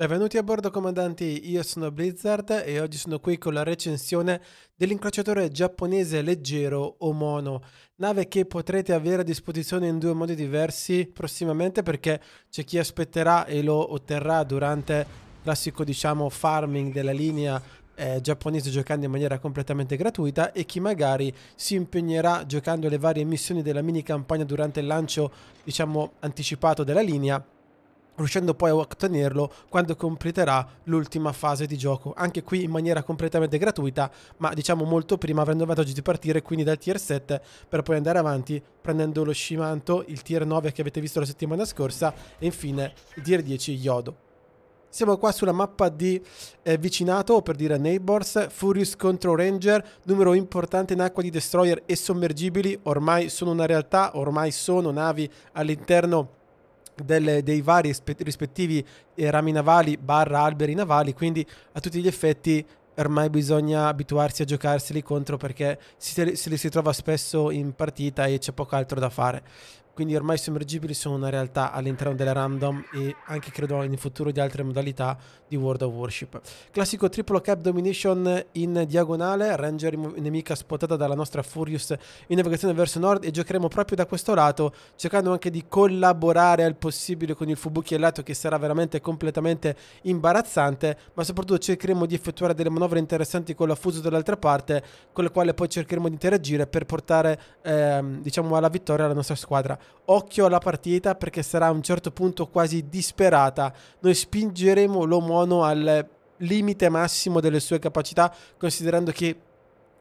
Benvenuti a bordo comandanti, io sono Blizzard e oggi sono qui con la recensione dell'incrociatore giapponese leggero Omono, nave che potrete avere a disposizione in due modi diversi prossimamente perché c'è chi aspetterà e lo otterrà durante il classico diciamo farming della linea eh, giapponese giocando in maniera completamente gratuita e chi magari si impegnerà giocando le varie missioni della mini campagna durante il lancio diciamo anticipato della linea riuscendo poi a ottenerlo quando completerà l'ultima fase di gioco. Anche qui in maniera completamente gratuita, ma diciamo molto prima, avendo vantaggio di partire quindi dal tier 7 per poi andare avanti prendendo lo Shimanto, il tier 9 che avete visto la settimana scorsa e infine il tier 10 Yodo. Siamo qua sulla mappa di eh, vicinato, o per dire Neighbors, Furious contro Ranger, numero importante in acqua di destroyer e sommergibili, ormai sono una realtà, ormai sono navi all'interno di delle, dei vari rispettivi eh, rami navali barra alberi navali, quindi a tutti gli effetti ormai bisogna abituarsi a giocarseli contro perché se li si trova spesso in partita e c'è poco altro da fare quindi ormai i sommergibili sono una realtà all'interno della random e anche credo in futuro di altre modalità di World of Warship. Classico triplo cap domination in diagonale, ranger nemica spottata dalla nostra Furious in navigazione verso nord e giocheremo proprio da questo lato cercando anche di collaborare al possibile con il Fubuki al lato che sarà veramente completamente imbarazzante ma soprattutto cercheremo di effettuare delle manovre interessanti con la fuso dall'altra parte con la quale poi cercheremo di interagire per portare ehm, diciamo alla vittoria la nostra squadra occhio alla partita perché sarà a un certo punto quasi disperata. Noi spingeremo l'Omono al limite massimo delle sue capacità, considerando che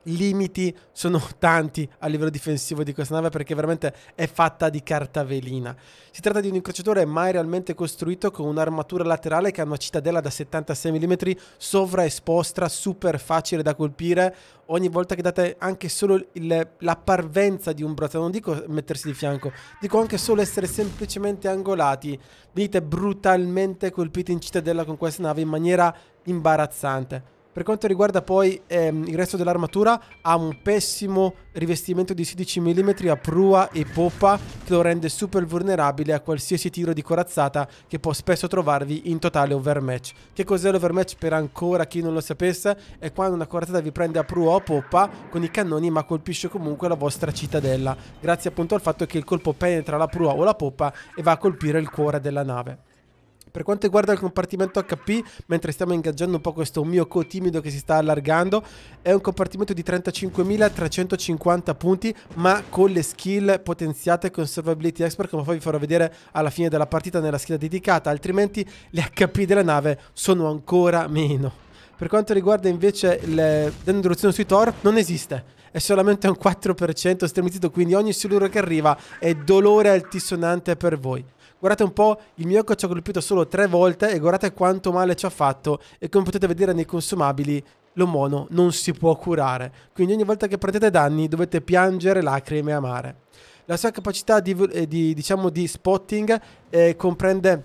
limiti sono tanti a livello difensivo di questa nave perché veramente è fatta di carta velina. Si tratta di un incrociatore mai realmente costruito con un'armatura laterale che ha una cittadella da 76 mm sovraesposta, super facile da colpire. Ogni volta che date anche solo il, la parvenza di un braccio, non dico mettersi di fianco, dico anche solo essere semplicemente angolati, venite brutalmente colpiti in cittadella con questa nave in maniera imbarazzante. Per quanto riguarda poi ehm, il resto dell'armatura, ha un pessimo rivestimento di 16 mm a prua e poppa che lo rende super vulnerabile a qualsiasi tiro di corazzata che può spesso trovarvi in totale overmatch. Che cos'è l'overmatch per ancora chi non lo sapesse? È quando una corazzata vi prende a prua o a poppa con i cannoni ma colpisce comunque la vostra cittadella, grazie appunto al fatto che il colpo penetra la prua o la poppa e va a colpire il cuore della nave. Per quanto riguarda il compartimento HP, mentre stiamo ingaggiando un po' questo mio co timido che si sta allargando, è un compartimento di 35.350 punti, ma con le skill potenziate con Survivability Expert, come poi vi farò vedere alla fine della partita nella scheda dedicata, altrimenti le HP della nave sono ancora meno. Per quanto riguarda invece le l'introduzione sui Thor, non esiste. È solamente un 4% estremizzato, quindi ogni siluro che arriva è dolore altisonante per voi guardate un po', il mio occhio ci ha colpito solo tre volte e guardate quanto male ci ha fatto e come potete vedere nei consumabili l'omono non si può curare, quindi ogni volta che prendete danni dovete piangere lacrime amare. La sua capacità di, eh, di, diciamo, di spotting eh, comprende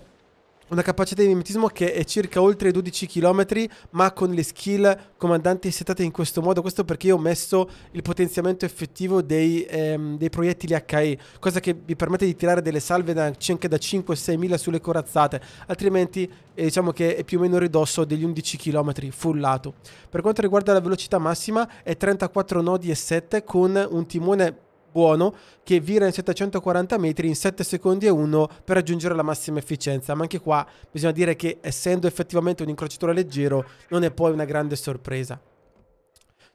una capacità di mimetismo che è circa oltre 12 km, ma con le skill comandanti setate in questo modo. Questo perché io ho messo il potenziamento effettivo dei, ehm, dei proiettili HE, cosa che vi permette di tirare delle salve da, anche da 5-6 mila sulle corazzate, altrimenti eh, diciamo che è più o meno ridosso degli 11 km full lato. Per quanto riguarda la velocità massima è 34 nodi e 7 con un timone buono che vira in 740 metri in 7 secondi e 1 per raggiungere la massima efficienza. Ma anche qua bisogna dire che essendo effettivamente un incrociatore leggero non è poi una grande sorpresa.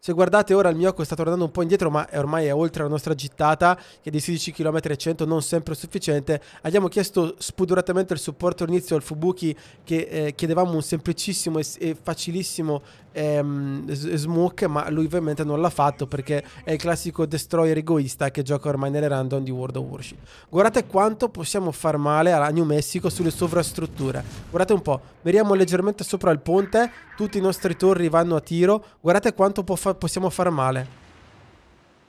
Se guardate ora il Miyoko sta tornando un po' indietro, ma è ormai è oltre la nostra gittata, che di 16 km e 100 non sempre è sufficiente. Abbiamo chiesto spudoratamente il supporto all'inizio al Fubuki, che eh, chiedevamo un semplicissimo e, e facilissimo ehm, smoke, ma lui ovviamente non l'ha fatto perché è il classico destroyer egoista che gioca ormai nelle random di World of Warship. Guardate quanto possiamo far male a New Mexico sulle sovrastrutture. Guardate un po', veriamo leggermente sopra il ponte, tutti i nostri torri vanno a tiro, guardate quanto può fare fa possiamo far male.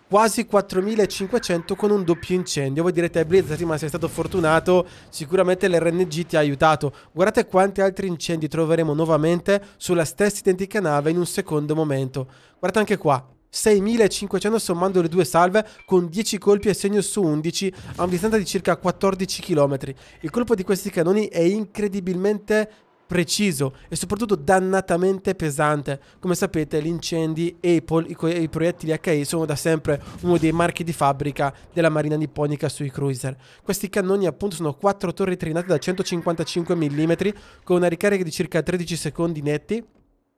Quasi 4500 con un doppio incendio. Voi direte, Blizz, sì, ma sei stato fortunato, sicuramente l'RNG ti ha aiutato. Guardate quanti altri incendi troveremo nuovamente sulla stessa identica nave in un secondo momento. Guardate anche qua, 6500 sommando le due salve con 10 colpi a segno su 11 a una distanza di circa 14 km. Il colpo di questi cannoni è incredibilmente preciso e soprattutto dannatamente pesante. Come sapete, gli incendi Apple e i, i proiettili HE sono da sempre uno dei marchi di fabbrica della marina nipponica sui cruiser. Questi cannoni appunto sono quattro torri trinate da 155 mm con una ricarica di circa 13 secondi netti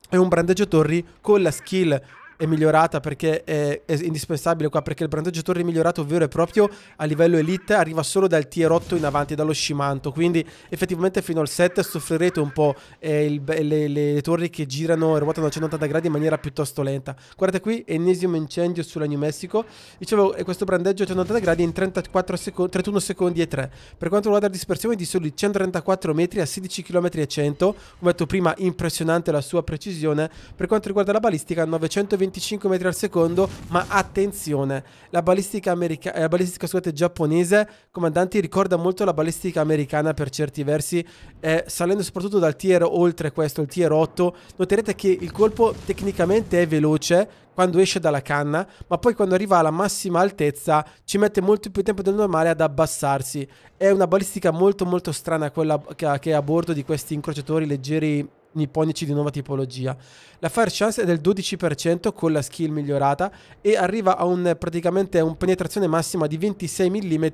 e un brandeggio torri con la skill è migliorata perché è, è, indispensabile qua perché il brandeggiatore migliorato vero e proprio a livello elite arriva solo dal tier 8 in avanti dallo scimanto quindi effettivamente fino al 7 soffrirete un po' eh, il, le, le, torri che girano e ruotano a 180 gradi in maniera piuttosto lenta guardate qui ennesimo incendio sulla New Mexico dicevo eh, questo brandeggio a 180 gradi in 34 secondi, 31 secondi e 3 per quanto riguarda la dispersione di soli 134 metri a 16 km e 100 come detto prima impressionante la sua precisione per quanto riguarda la balistica 920 25 metri al secondo, ma attenzione, la balistica, america- eh, la balistica scusate, giapponese, comandanti, ricorda molto la balistica americana per certi versi, eh, salendo soprattutto dal tier oltre questo, il tier 8, noterete che il colpo tecnicamente è veloce quando esce dalla canna, ma poi quando arriva alla massima altezza ci mette molto più tempo del normale ad abbassarsi. È una balistica molto molto strana quella che è a bordo di questi incrociatori leggeri nipponici di nuova tipologia. La fire chance è del 12% con la skill migliorata e arriva a un, praticamente a un penetrazione massima di 26 mm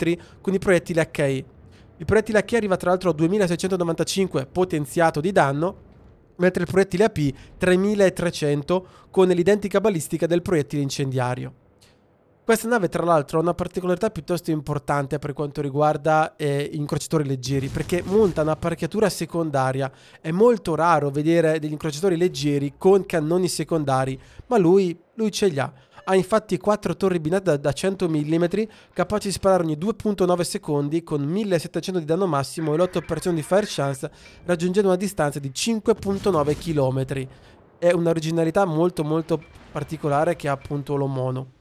con i proiettili HK. Il proiettile HK arriva tra l'altro a 2695 potenziato di danno mentre il proiettile AP 3300 con l'identica balistica del proiettile incendiario. Questa nave, tra l'altro, ha una particolarità piuttosto importante per quanto riguarda eh, incrociatori leggeri, perché monta un'apparecchiatura secondaria. È molto raro vedere degli incrociatori leggeri con cannoni secondari, ma lui, lui ce li ha. Ha infatti 4 torri binate da, da 100 mm, capaci di sparare ogni 2.9 secondi con 1700 di danno massimo e l'8% di fire chance, raggiungendo una distanza di 5.9 km. È un'originalità molto molto particolare che ha appunto l'Omono.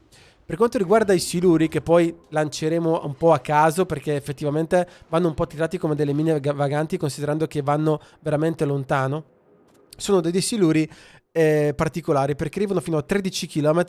Per quanto riguarda i siluri, che poi lanceremo un po' a caso, perché effettivamente vanno un po' tirati come delle mine vaganti, considerando che vanno veramente lontano, sono dei siluri eh, particolari perché arrivano fino a 13 km,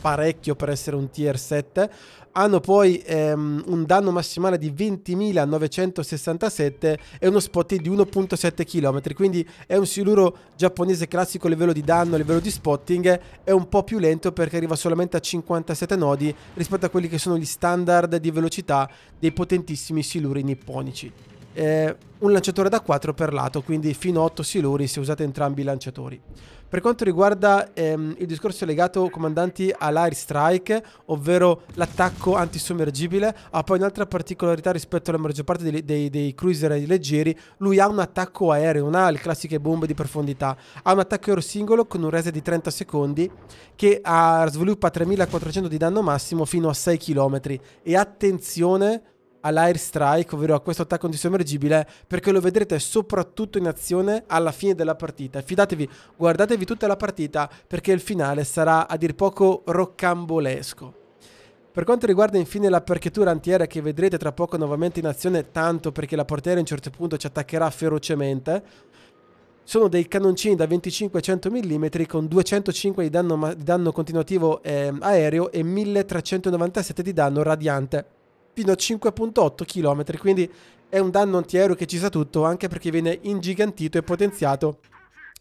parecchio per essere un tier 7. Hanno poi ehm, un danno massimale di 20.967 e uno spot di 1.7 km, quindi è un siluro giapponese classico a livello di danno, a livello di spotting, è un po' più lento perché arriva solamente a 57 nodi rispetto a quelli che sono gli standard di velocità dei potentissimi siluri nipponici eh, un lanciatore da 4 per lato, quindi fino a 8 siluri se usate entrambi i lanciatori. Per quanto riguarda ehm, il discorso legato, comandanti, all'air strike, ovvero l'attacco antisommergibile, ha poi un'altra particolarità rispetto alla maggior parte dei, dei, dei cruiser leggeri, lui ha un attacco aereo, non ha le classiche bombe di profondità, ha un attacco aereo singolo con un rese di 30 secondi che ha, sviluppa 3400 di danno massimo fino a 6 km e attenzione all'air strike, ovvero a questo attacco antisommergibile, perché lo vedrete soprattutto in azione alla fine della partita. Fidatevi, guardatevi tutta la partita perché il finale sarà a dir poco roccambolesco. Per quanto riguarda infine la l'aperchiatura antiaerea che vedrete tra poco nuovamente in azione, tanto perché la portiera a un certo punto ci attaccherà ferocemente, sono dei cannoncini da 25-100 mm con 205 di danno, di danno continuativo eh, aereo e 1397 di danno radiante fino a 5.8 km, quindi è un danno antiaereo che ci sa tutto, anche perché viene ingigantito e potenziato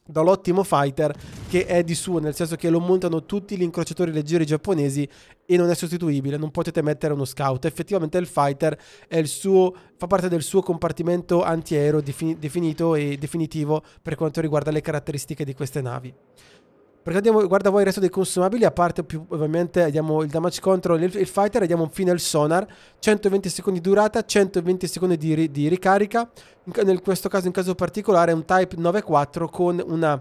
dall'ottimo fighter che è di suo, nel senso che lo montano tutti gli incrociatori leggeri giapponesi e non è sostituibile, non potete mettere uno scout. Effettivamente il fighter il suo, fa parte del suo compartimento antiaereo defini, definito e definitivo per quanto riguarda le caratteristiche di queste navi. Perché guarda voi il resto dei consumabili, a parte più, ovviamente abbiamo il damage control il, il, fighter, abbiamo infine al sonar, 120 secondi di durata, 120 secondi di, di ricarica, in, in questo caso in caso particolare è un type 9.4 con una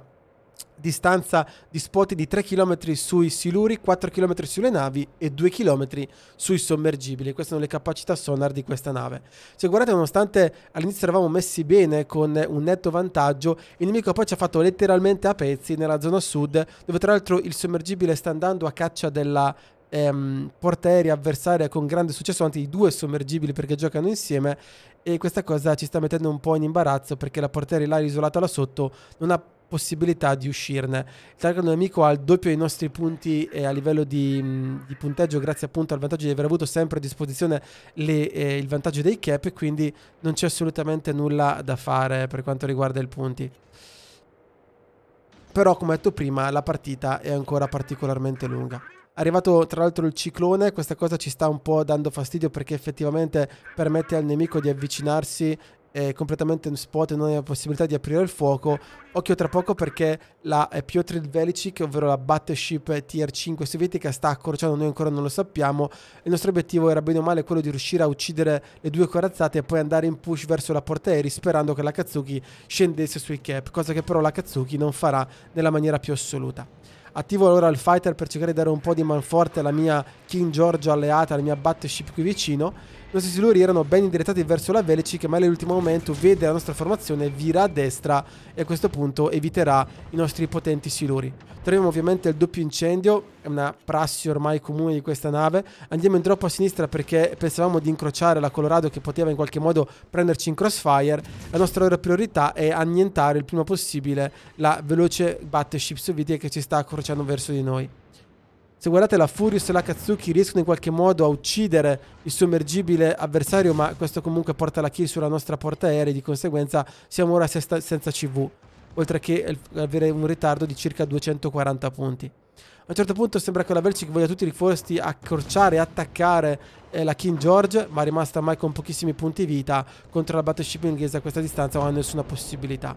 distanza di spot di 3 km sui siluri, 4 km sulle navi e 2 km sui sommergibili. Queste sono le capacità sonar di questa nave. Se guardate, nonostante all'inizio eravamo messi bene con un netto vantaggio, il nemico poi ci ha fatto letteralmente a pezzi nella zona sud, dove tra l'altro il sommergibile sta andando a caccia della ehm, avversaria con grande successo davanti i due sommergibili perché giocano insieme e questa cosa ci sta mettendo un po' in imbarazzo perché la portaerei là isolata là sotto non ha possibilità di uscirne. Il target nemico ha il doppio dei nostri punti eh, a livello di, mh, mm, di, punteggio grazie appunto al vantaggio di aver avuto sempre a disposizione le, eh, il vantaggio dei cap quindi non c'è assolutamente nulla da fare per quanto riguarda i punti. Però come detto prima la partita è ancora particolarmente lunga. arrivato tra l'altro il ciclone, questa cosa ci sta un po' dando fastidio perché effettivamente permette al nemico di avvicinarsi è completamente in spot e non hai la possibilità di aprire il fuoco. Occhio tra poco perché la Piotr Velicic, ovvero la battleship Tier 5 sovietica, sta accorciando, noi ancora non lo sappiamo. Il nostro obiettivo era bene o male quello di riuscire a uccidere le due corazzate e poi andare in push verso la porta aerei sperando che la Katsuki scendesse sui cap, cosa che però la Katsuki non farà nella maniera più assoluta. Attivo allora il fighter per cercare di dare un po' di manforte alla mia King George alleata, alla mia battleship qui vicino i nostri siluri erano ben indirizzati verso la velici che male all'ultimo momento vede la nostra formazione, vira a destra e a questo punto eviterà i nostri potenti siluri. Troviamo ovviamente il doppio incendio, è una prassi ormai comune di questa nave. Andiamo in troppo a sinistra perché pensavamo di incrociare la Colorado che poteva in qualche modo prenderci in crossfire. La nostra ora priorità è annientare il prima possibile la veloce battleship sovietica che ci sta accrociando verso di noi. Se guardate la Furious e la Katsuki riescono in qualche modo a uccidere il sommergibile avversario, ma questo comunque porta la kill sulla nostra porta aerea di conseguenza siamo ora senza CV, oltre che avere un ritardo di circa 240 punti. A un certo punto sembra che la Velcic voglia tutti i riforzi accorciare e attaccare eh, la King George, ma è rimasta mai con pochissimi punti vita contro la battleship inglese a questa distanza non ha nessuna possibilità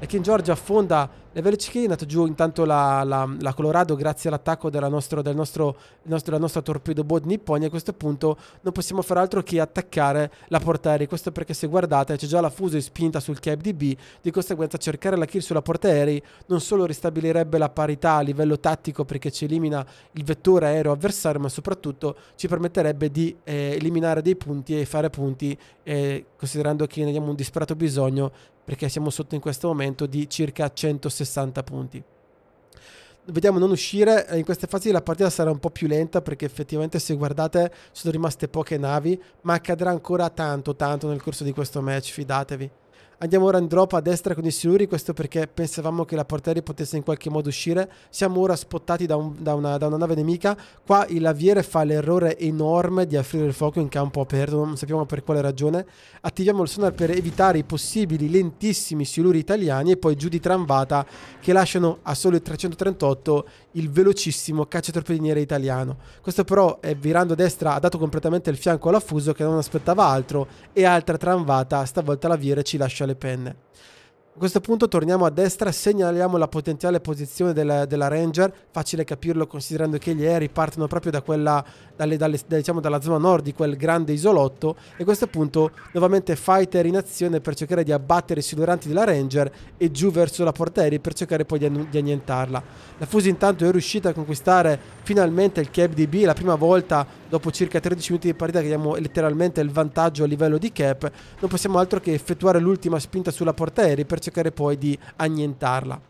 e che in Georgia affonda Nevelich che è andato giù intanto la, la, la Colorado grazie all'attacco della, nostro, del nostro, nostro, della nostra torpedo boat Nipponia. a questo punto non possiamo fare altro che attaccare la portaerei. questo perché se guardate c'è già la fuse spinta sul cap di B di conseguenza cercare la kill sulla portaerei non solo ristabilirebbe la parità a livello tattico perché ci elimina il vettore aereo avversario ma soprattutto ci permetterebbe di eh, eliminare dei punti e fare punti eh, considerando che ne abbiamo un disperato bisogno perché siamo sotto in questo momento di circa 160 punti. Vediamo non uscire, eh, in queste fasi la partita sarà un po' più lenta perché effettivamente se guardate sono rimaste poche navi, ma accadrà ancora tanto tanto nel corso di questo match, fidatevi. Andiamo ora in drop a destra con i Siluri, questo perché pensavamo che la portiere potesse in qualche modo uscire. Siamo ora spottati da, un, da, una, da una, nave nemica. Qua il Laviere fa l'errore enorme di aprire il fuoco in campo aperto, non sappiamo per quale ragione. Attiviamo il sonar per evitare i possibili lentissimi Siluri italiani e poi giù di tramvata che lasciano a solo il 338 il velocissimo cacciatorpediniere italiano. Questo però è, virando a destra ha dato completamente il fianco all'affuso che non aspettava altro e altra tramvata, stavolta Laviere ci lascia la peine. questo punto torniamo a destra, segnaliamo la potenziale posizione della, della Ranger, facile capirlo considerando che gli aerei partono proprio da quella, dalle, dalle, diciamo dalla zona nord di quel grande isolotto e a questo punto nuovamente fighter in azione per cercare di abbattere i siluranti della Ranger e giù verso la porta aerei per cercare poi di, di annientarla. La Fusi intanto è riuscita a conquistare finalmente il cap di B, la prima volta dopo circa 13 minuti di partita che abbiamo letteralmente il vantaggio a livello di cap, non possiamo altro che effettuare l'ultima spinta sulla porta aerei per cercare cercare poi di annientarla.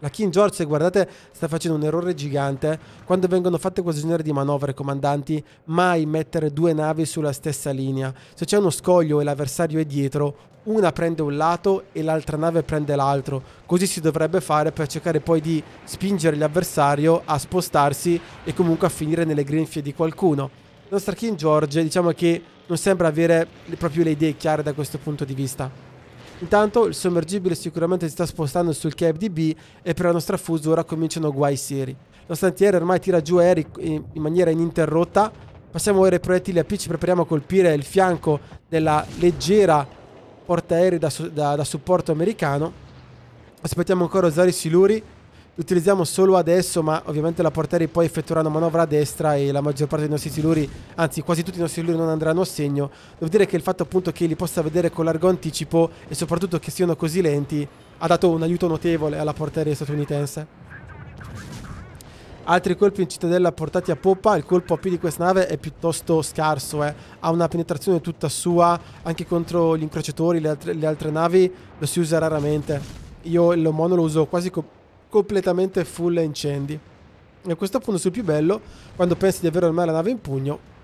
La King George, se guardate, sta facendo un errore gigante. Quando vengono fatte questo genere di manovre, comandanti, mai mettere due navi sulla stessa linea. Se c'è uno scoglio e l'avversario è dietro, una prende un lato e l'altra nave prende l'altro. Così si dovrebbe fare per cercare poi di spingere l'avversario a spostarsi e comunque a finire nelle grinfie di qualcuno. La nostra King George, diciamo che non sembra avere proprio le idee chiare da questo punto di vista. Intanto il sommergibile sicuramente si sta spostando sul Cap di B e per la nostra fuso ora cominciano guai seri. La stantiera ormai tira giù aerei in maniera ininterrotta. Passiamo ora ai proiettili a P, ci prepariamo a colpire il fianco della leggera portaerei da, da, da supporto americano. Aspettiamo ancora Osiris Siluri l'utilizziamo solo adesso, ma ovviamente la portieri poi effettuerà una manovra a destra e la maggior parte dei nostri siluri, anzi quasi tutti i nostri siluri non andranno a segno. Devo dire che il fatto appunto che li possa vedere con largo anticipo e soprattutto che siano così lenti ha dato un aiuto notevole alla portieri statunitense. Altri colpi in cittadella portati a poppa, il colpo a più di questa nave è piuttosto scarso, eh. ha una penetrazione tutta sua, anche contro gli incrociatori, le altre, le altre navi lo si usa raramente. Io il l'omono lo uso quasi co- completamente full incendi. E a questo punto sul più bello, quando pensi di avere ormai la nave in pugno,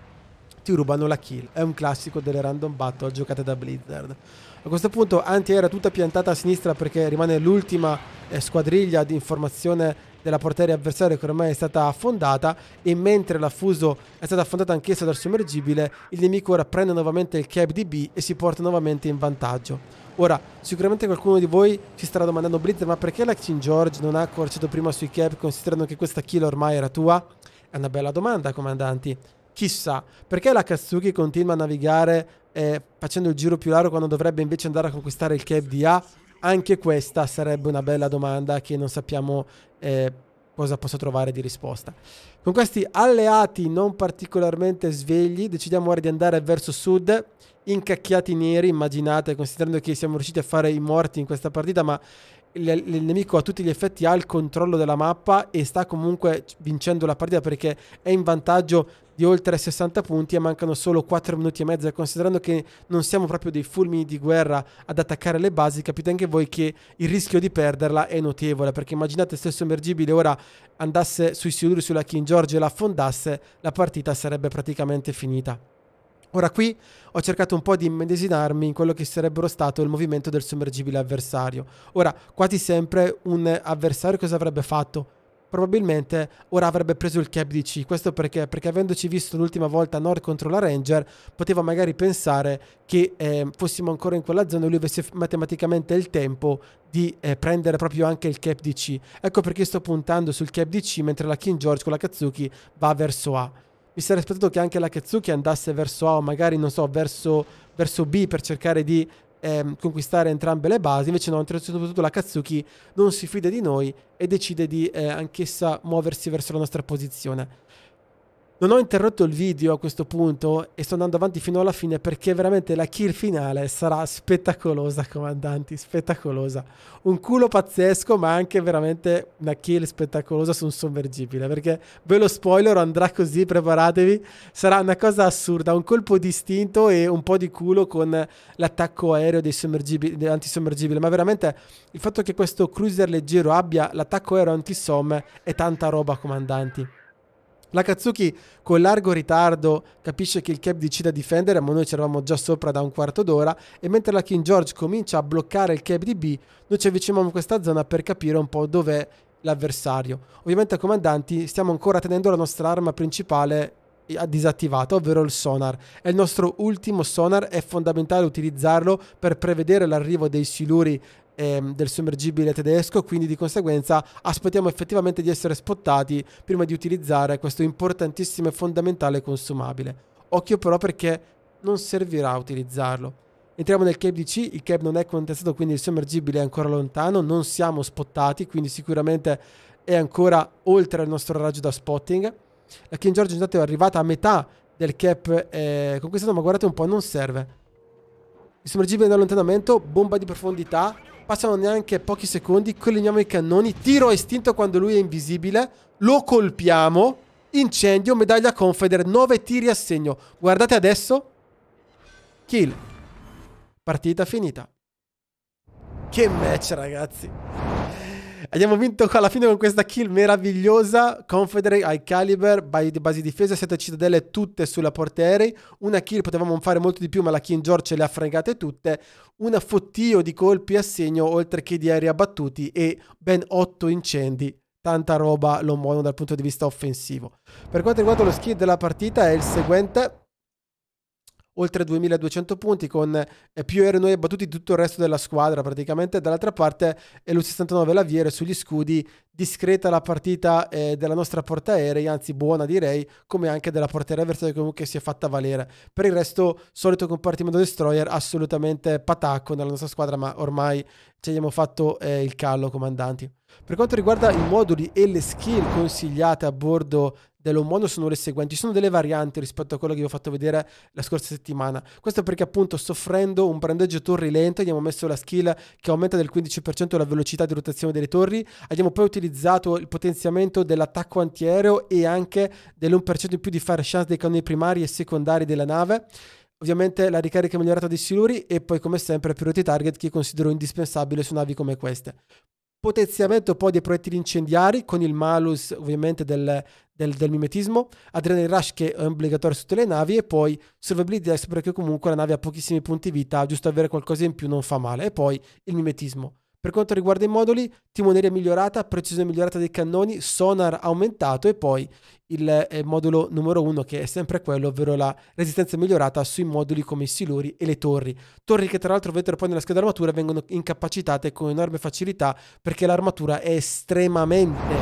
ti rubano la kill. È un classico delle random battle giocate da Blizzard. A questo punto anti antiaerea tutta piantata a sinistra perché rimane l'ultima eh, squadriglia di informazione della porteria avversaria che ormai è stata affondata e mentre la Fuso è stata affondata anch'essa dal sommergibile, il nemico ora prende nuovamente il cap di B e si porta nuovamente in vantaggio. Ora, sicuramente qualcuno di voi si starà domandando, Blitz, ma perché Lexin George non ha accorciato prima sui cap, considerando che questa kill ormai era tua? È una bella domanda, comandanti. Chissà, perché la Katsuki continua a navigare eh, facendo il giro più largo quando dovrebbe invece andare a conquistare il cap di A? Anche questa sarebbe una bella domanda che non sappiamo eh, cosa posso trovare di risposta. Con questi alleati non particolarmente svegli, decidiamo ora di andare verso sud, incacchiati neri, immaginate, considerando che siamo riusciti a fare i morti in questa partita, ma il, il, nemico a tutti gli effetti ha il controllo della mappa e sta comunque vincendo la partita perché è in vantaggio di oltre 60 punti e mancano solo 4 minuti e mezzo. Considerando che non siamo proprio dei fulmini di guerra ad attaccare le basi, capite anche voi che il rischio di perderla è notevole. Perché immaginate se il sommergibile ora andasse sui Siluri sulla King George e la affondasse, la partita sarebbe praticamente finita. Ora qui ho cercato un po' di immedesinarmi in quello che sarebbero stato il movimento del sommergibile avversario. Ora, quasi sempre un avversario cosa avrebbe fatto? probabilmente ora avrebbe preso il cap di C. Questo perché? Perché avendoci visto l'ultima volta Nord contro la Ranger, poteva magari pensare che eh, fossimo ancora in quella zona e lui avesse matematicamente il tempo di eh, prendere proprio anche il cap di C. Ecco perché sto puntando sul cap di C mentre la King George con la Katsuki va verso A. Mi sarei aspettato che anche la Katsuki andasse verso A o magari, non so, verso, verso B per cercare di ehm, conquistare entrambe le basi, invece no, soprattutto certo la Katsuki non si fida di noi e decide di eh, anch'essa muoversi verso la nostra posizione. Non ho interrotto il video a questo punto e sto andando avanti fino alla fine perché veramente la kill finale sarà spettacolosa, comandanti, spettacolosa. Un culo pazzesco, ma anche veramente una kill spettacolosa su un sommergibile, perché ve lo spoiler andrà così, preparatevi. Sarà una cosa assurda, un colpo distinto e un po' di culo con l'attacco aereo dei sommergibili, antisommergibile, ma veramente il fatto che questo cruiser leggero abbia l'attacco aereo antisom è tanta roba, comandanti. Lakatsuki con largo ritardo capisce che il Cap decide a difendere, ma noi ci eravamo già sopra da un quarto d'ora e mentre la King George comincia a bloccare il Cap di B, noi ci avviciniamo a questa zona per capire un po' dov'è l'avversario. Ovviamente comandanti stiamo ancora tenendo la nostra arma principale eh, disattivata, ovvero il sonar. È il nostro ultimo sonar, è fondamentale utilizzarlo per prevedere l'arrivo dei siluri ehm, del sommergibile tedesco, quindi di conseguenza aspettiamo effettivamente di essere spottati prima di utilizzare questo importantissimo e fondamentale consumabile. Occhio però perché non servirà a utilizzarlo. Entriamo nel cap di C, il cap non è contestato, quindi il sommergibile è ancora lontano, non siamo spottati, quindi sicuramente è ancora oltre il nostro raggio da spotting. La King George intanto è arrivata a metà del cap eh, conquistato, ma guardate un po', non serve. Il sommergibile in allontanamento, bomba di profondità, Passano neanche pochi secondi, colliniamo i cannoni, tiro estinto quando lui è invisibile, lo colpiamo, incendio, medaglia Confeder, 9 tiri a segno. Guardate adesso. Kill. Partita finita. Che match ragazzi. Abbiamo vinto alla fine con questa kill meravigliosa. Confederate, High Caliber, base difesa, 7 cittadelle tutte sulla portiere. Una kill potevamo fare molto di più, ma la King George le ha fregate tutte. Un fottio di colpi a segno, oltre che di aerei abbattuti e ben 8 incendi. Tanta roba lo muovono dal punto di vista offensivo. Per quanto riguarda lo skill della partita è il seguente oltre 2200 punti con eh, più aeronei abbattuti di tutto il resto della squadra praticamente dall'altra parte è l'U69 Laviere sugli scudi discreta la partita eh, della nostra portaerei anzi buona direi come anche della portaerei avversaria che comunque si è fatta valere per il resto solito compartimento destroyer assolutamente patacco nella nostra squadra ma ormai ci abbiamo fatto eh, il callo comandanti per quanto riguarda i moduli e le skill consigliate a bordo dell'omono sono le seguenti, sono delle varianti rispetto a quello che vi ho fatto vedere la scorsa settimana. Questo perché appunto soffrendo un brandeggio torri lento abbiamo messo la skill che aumenta del 15% la velocità di rotazione delle torri, abbiamo poi utilizzato il potenziamento dell'attacco antiaereo e anche dell'1% in più di fire chance dei cannoni primari e secondari della nave ovviamente la ricarica migliorata dei siluri e poi come sempre priority target che considero indispensabile su navi come queste potenziamento poi dei proiettili incendiari con il malus ovviamente del, del, del mimetismo, adrenaline rush che è obbligatorio su tutte le navi e poi survivability dex perché comunque la nave ha pochissimi punti vita, giusto avere qualcosa in più non fa male e poi il mimetismo. Per quanto riguarda i moduli, timoneria migliorata, precisione migliorata dei cannoni, sonar aumentato e poi il eh, modulo numero uno che è sempre quello, ovvero la resistenza migliorata sui moduli come i siluri e le torri. Torri che tra l'altro vedete poi nella scheda armatura vengono incapacitate con enorme facilità perché l'armatura è estremamente,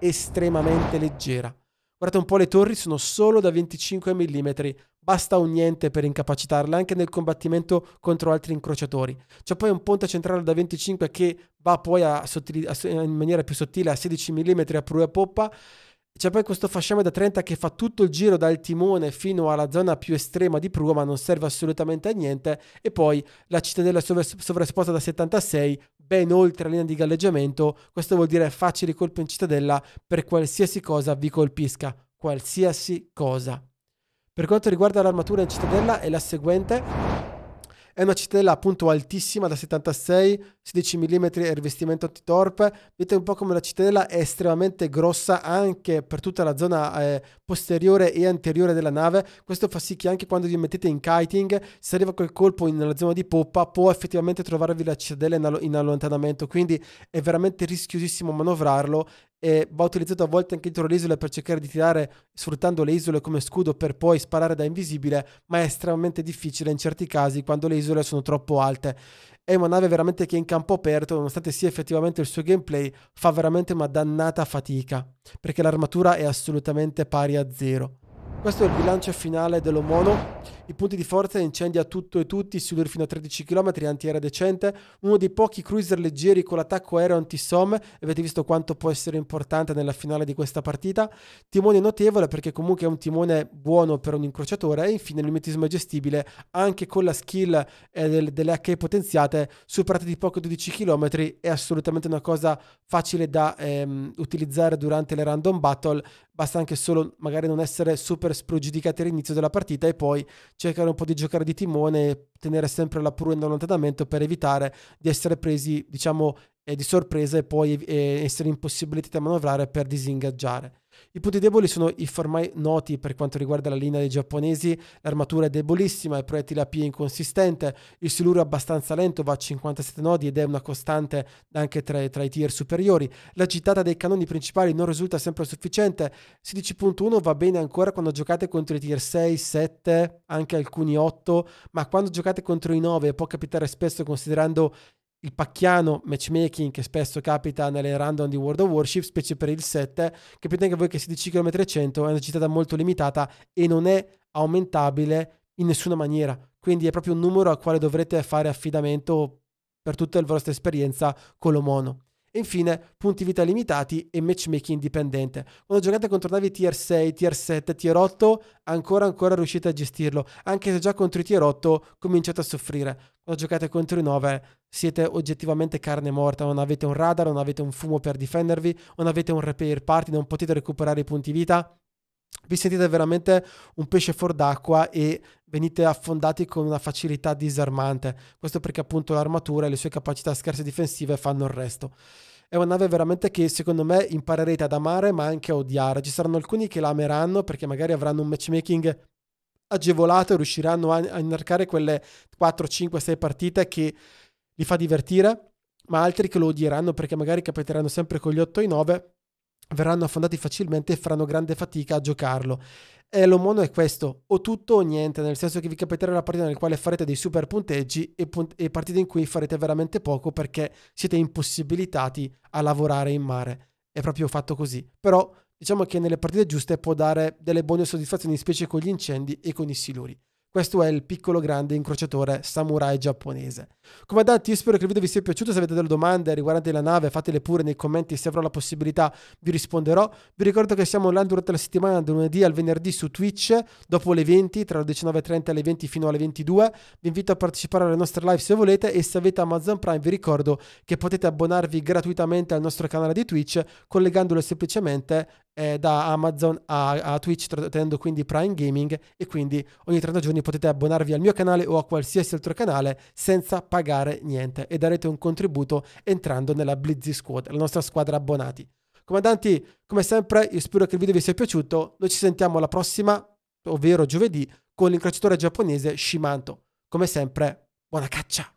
estremamente leggera. Guardate un po', le torri sono solo da 25 mm, basta un niente per incapacitarle anche nel combattimento contro altri incrociatori. C'è poi un ponte centrale da 25 che va poi a sottili- a, in maniera più sottile a 16 mm a prua e a poppa c'è poi questo fasciame da 30 che fa tutto il giro dal timone fino alla zona più estrema di prua, ma non serve assolutamente a niente. E poi la cittadella sovraesposta da 76, ben oltre la linea di galleggiamento. Questo vuol dire facili colpi in cittadella per qualsiasi cosa vi colpisca. Qualsiasi cosa. Per quanto riguarda l'armatura in cittadella è la seguente. È una cittadella appunto altissima da 76, 16 mm e rivestimento antitorpe. Vedete un po' come la cittadella è estremamente grossa anche per tutta la zona eh, posteriore e anteriore della nave. Questo fa sì che anche quando vi mettete in kiting, se arriva quel colpo nella zona di poppa, può effettivamente trovarvi la cittadella in, all- in allontanamento. Quindi è veramente rischiosissimo manovrarlo e va utilizzato a volte anche dentro le isole per cercare di tirare sfruttando le isole come scudo per poi sparare da invisibile, ma è estremamente difficile in certi casi quando le isole sono troppo alte. È una nave veramente che in campo aperto, nonostante sia effettivamente il suo gameplay, fa veramente una dannata fatica, perché l'armatura è assolutamente pari a zero. Questo è il bilancio finale dell'Omono. I punti di forza incendia tutto e tutti, Sudur fino a 13 km, antiera decente, uno dei pochi cruiser leggeri con l'attacco aereo anti-SOM. avete visto quanto può essere importante nella finale di questa partita. Timone notevole perché comunque è un timone buono per un incrociatore e infine il mimetismo è gestibile anche con la skill eh, delle, delle HE potenziate, superate di poco 12 km, è assolutamente una cosa facile da ehm, utilizzare durante le random battle basta anche solo magari non essere super sprogiudicati all'inizio della partita e poi cercare un po' di giocare di timone e tenere sempre la prua allontanamento per evitare di essere presi, diciamo, eh, di sorpresa e poi eh, essere impossibilitati a manovrare per disingaggiare. I punti deboli sono i formai noti per quanto riguarda la linea dei giapponesi, l'armatura è debolissima, il proiettile AP è inconsistente, il siluro è abbastanza lento, va a 57 nodi ed è una costante anche tra, tra i tier superiori, la gittata dei cannoni principali non risulta sempre sufficiente, 16.1 va bene ancora quando giocate contro i tier 6, 7, anche alcuni 8, ma quando giocate contro i 9 può capitare spesso considerando il pacchiano matchmaking che spesso capita nelle random di World of Warship, specie per il 7, capite anche voi che 16 km e 100 è una città molto limitata e non è aumentabile in nessuna maniera. Quindi è proprio un numero al quale dovrete fare affidamento per tutta la vostra esperienza con l'omono. E infine punti vita limitati e matchmaking indipendente. Quando giocate contro navi tier 6, tier 7, tier 8, ancora ancora riuscite a gestirlo, anche se già contro i tier 8 cominciate a soffrire. Quando giocate contro i 9 siete oggettivamente carne morta, non avete un radar, non avete un fumo per difendervi, non avete un repair party, non potete recuperare i punti vita vi sentite veramente un pesce fuor d'acqua e venite affondati con una facilità disarmante. Questo perché appunto l'armatura e le sue capacità scarse difensive fanno il resto. È una nave veramente che secondo me imparerete ad amare ma anche a odiare. Ci saranno alcuni che la ameranno perché magari avranno un matchmaking agevolato e riusciranno a inarcare quelle 4, 5, 6 partite che li fa divertire, ma altri che lo odieranno perché magari capiteranno sempre con gli 8 e 9 verranno affondati facilmente e faranno grande fatica a giocarlo. E l'omono è questo, o tutto o niente, nel senso che vi capiterà una partita nel quale farete dei super punteggi e, punt- e partite in cui farete veramente poco perché siete impossibilitati a lavorare in mare. È proprio fatto così. Però diciamo che nelle partite giuste può dare delle buone soddisfazioni, specie con gli incendi e con i siluri. Questo è il piccolo grande incrociatore samurai giapponese. Come detto io spero che il video vi sia piaciuto, se avete delle domande riguardanti la nave fatele pure nei commenti, se avrò la possibilità vi risponderò. Vi ricordo che siamo online durante la settimana, dal lunedì al venerdì su Twitch, dopo le 20, tra le 19.30 e le 20 fino alle 22. Vi invito a partecipare alle nostre live se volete e se avete Amazon Prime vi ricordo che potete abbonarvi gratuitamente al nostro canale di Twitch collegandolo semplicemente eh, da Amazon a, a Twitch, tenendo quindi Prime Gaming e quindi ogni 30 giorni potete abbonarvi al mio canale o a qualsiasi altro canale senza pagare niente e darete un contributo entrando nella Blizzy Squad, la nostra squadra abbonati. Comandanti, come sempre, io spero che il video vi sia piaciuto. Noi ci sentiamo alla prossima, ovvero giovedì, con l'incrociatore giapponese Shimanto. Come sempre, buona caccia!